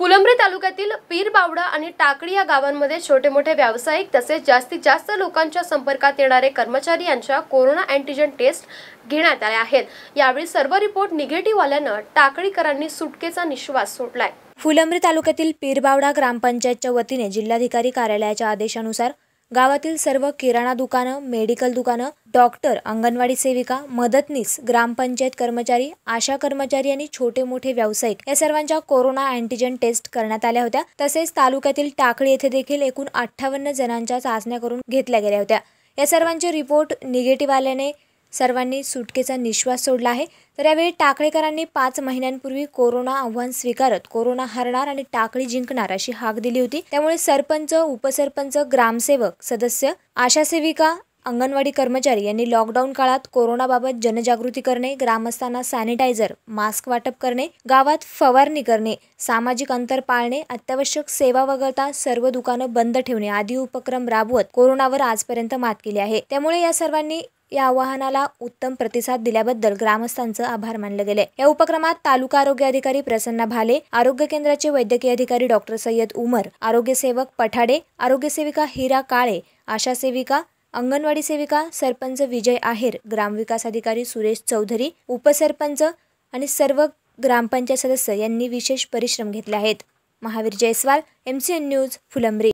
फुलंब्री तालुक्यातील पीरबावडा आणि टाकळी या गावांमध्ये छोटे मोठे व्यावसायिक तसेच जास्तीत जास्त लोकांच्या संपर्कात येणारे कर्मचारी यांच्या कोरोना अँटीजेन टेस्ट घेण्यात आल्या आहेत यावेळी सर्व रिपोर्ट निगेटिव्ह आल्यानं टाकळीकरांनी सुटकेचा निश्वास सोडलाय फुलंब्री तालुक्यातील पीरबावडा ग्रामपंचायतच्या वतीने जिल्हाधिकारी कार्यालयाच्या आदेशानुसार गावातील सर्व किराणा दुकानं मेडिकल दुकानं डॉक्टर अंगणवाडी सेविका मदतनीस ग्रामपंचायत कर्मचारी आशा कर्मचारी आणि छोटे मोठे व्यावसायिक या सर्वांच्या कोरोना अँटीजेन टेस्ट करण्यात आल्या होत्या तसेच तालुक्यातील टाकळी येथे देखील एकूण अठ्ठावन्न जणांच्या चाचण्या करून घेतल्या गेल्या होत्या या सर्वांचे रिपोर्ट निगेटिव्ह आल्याने सर्वांनी सुटकेचा निश्वास सोडला आहे तर यावेळी टाकळेकरांनी पाच महिन्यांपूर्वी कोरोना आव्हान स्वीकारत कोरोना हरणार आणि टाकळी जिंकणार अशी हाक दिली होती त्यामुळे सरपंच उपसरपंच ग्रामसेवक सदस्य आशा सेविका अंगणवाडी कर्मचारी यांनी लॉकडाऊन काळात कोरोनाबाबत जनजागृती करणे ग्रामस्थांना सॅनिटायझर मास्क वाटप करणे गावात फवारणी करणे सामाजिक अंतर पाळणे अत्यावश्यक सेवा वगळता सर्व दुकानं बंद ठेवणे आदी उपक्रम राबवत कोरोनावर आजपर्यंत मात केली आहे त्यामुळे या सर्वांनी या आवाहनाला उत्तम प्रतिसाद दिल्याबद्दल ग्रामस्थांचं आभार मानले गेले या उपक्रमात तालुका आरोग्य अधिकारी प्रसन्न भाले आरोग्य केंद्राचे वैद्यकीय अधिकारी डॉक्टर सय्यद उमर आरोग्य सेवक पठाडे आरोग्य सेविका हिरा काळे आशा सेविका अंगणवाडी सेविका सरपंच विजय आहेर ग्रामविकास अधिकारी सुरेश चौधरी उपसरपंच आणि सर्व ग्रामपंचायत सदस्य यांनी विशेष परिश्रम घेतले आहेत Mahavir Jaiswal M C N news Phulambri